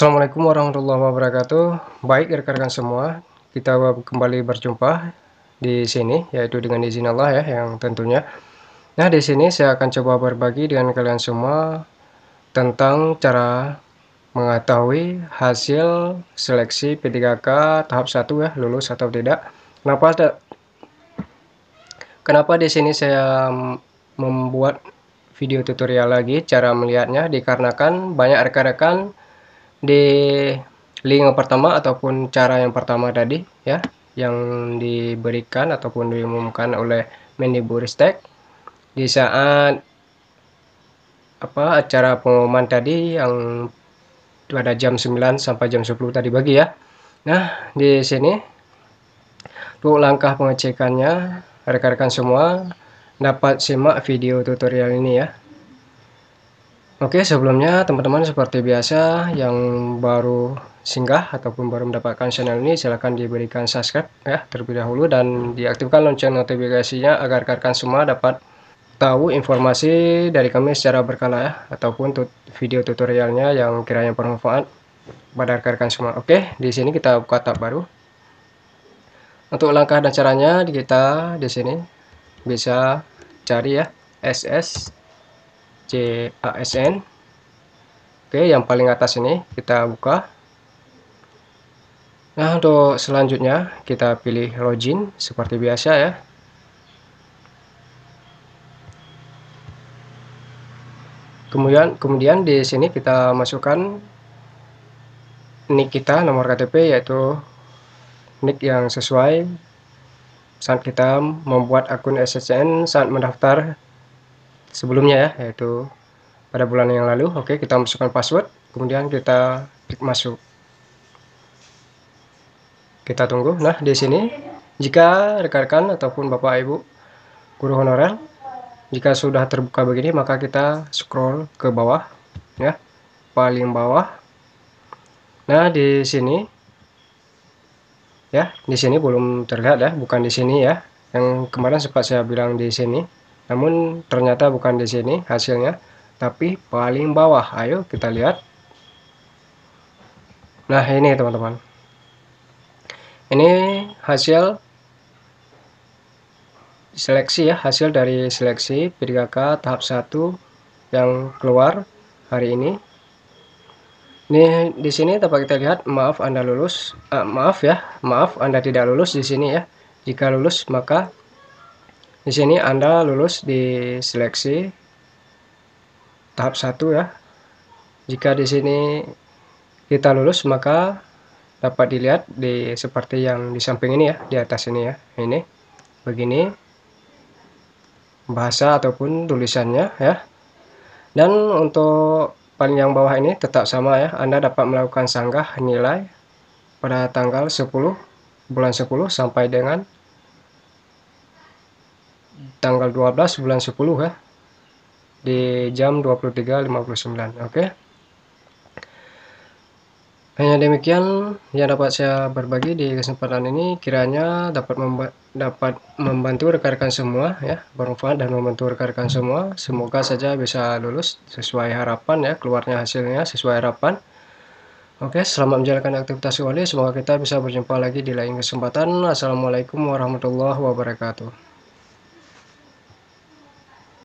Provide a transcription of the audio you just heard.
Assalamualaikum warahmatullahi wabarakatuh. Baik rekan-rekan semua, kita kembali berjumpa di sini yaitu dengan izin Allah ya yang tentunya. Nah, di sini saya akan coba berbagi dengan kalian semua tentang cara mengetahui hasil seleksi P3K tahap 1 ya, lulus atau tidak. Kenapa ada Kenapa di sini saya membuat video tutorial lagi cara melihatnya dikarenakan banyak rekan-rekan di link yang pertama ataupun cara yang pertama tadi ya yang diberikan ataupun diumumkan oleh Mendikbudristek di saat apa acara pengumuman tadi yang pada jam 9 sampai jam 10 tadi pagi ya. Nah, di sini untuk langkah pengecekannya rekan-rekan semua dapat simak video tutorial ini ya. Oke, sebelumnya teman-teman seperti biasa yang baru singgah ataupun baru mendapatkan channel ini silahkan diberikan subscribe ya terlebih dahulu dan diaktifkan lonceng notifikasinya agar rekan semua dapat tahu informasi dari kami secara berkala ya ataupun tut video tutorialnya yang kiranya bermanfaat pada rekan semua. Oke, di sini kita buka tab baru. Untuk langkah dan caranya kita di sini bisa cari ya SS CASN oke yang paling atas ini kita buka nah untuk selanjutnya kita pilih login seperti biasa ya kemudian kemudian di sini kita masukkan nick kita nomor KTP yaitu nick yang sesuai saat kita membuat akun SSN saat mendaftar sebelumnya ya yaitu pada bulan yang lalu oke kita masukkan password kemudian kita klik masuk kita tunggu nah di sini jika rekan-rekan ataupun bapak ibu guru honorer jika sudah terbuka begini maka kita scroll ke bawah ya paling bawah nah di sini ya di sini belum terlihat ya bukan di sini ya yang kemarin sempat saya bilang di sini namun ternyata bukan di sini hasilnya, tapi paling bawah. Ayo kita lihat. Nah, ini teman-teman. Ini hasil seleksi ya, hasil dari seleksi P3K tahap 1 yang keluar hari ini. Ini di sini dapat kita lihat, maaf Anda lulus, uh, maaf ya, maaf Anda tidak lulus di sini ya. Jika lulus maka di sini Anda lulus di seleksi tahap 1 ya. Jika di sini kita lulus maka dapat dilihat di seperti yang di samping ini ya, di atas ini ya. Ini begini bahasa ataupun tulisannya ya. Dan untuk paling yang bawah ini tetap sama ya. Anda dapat melakukan sanggah nilai pada tanggal 10 bulan 10 sampai dengan tanggal 12 bulan 10 ya di jam 23.59 oke okay? hanya demikian yang dapat saya berbagi di kesempatan ini kiranya dapat memba dapat membantu rekan-rekan semua ya bermanfaat dan membantu rekan-rekan semua semoga saja bisa lulus sesuai harapan ya keluarnya hasilnya sesuai harapan Oke, selamat menjalankan aktivitas wali. Semoga kita bisa berjumpa lagi di lain kesempatan. Assalamualaikum warahmatullahi wabarakatuh.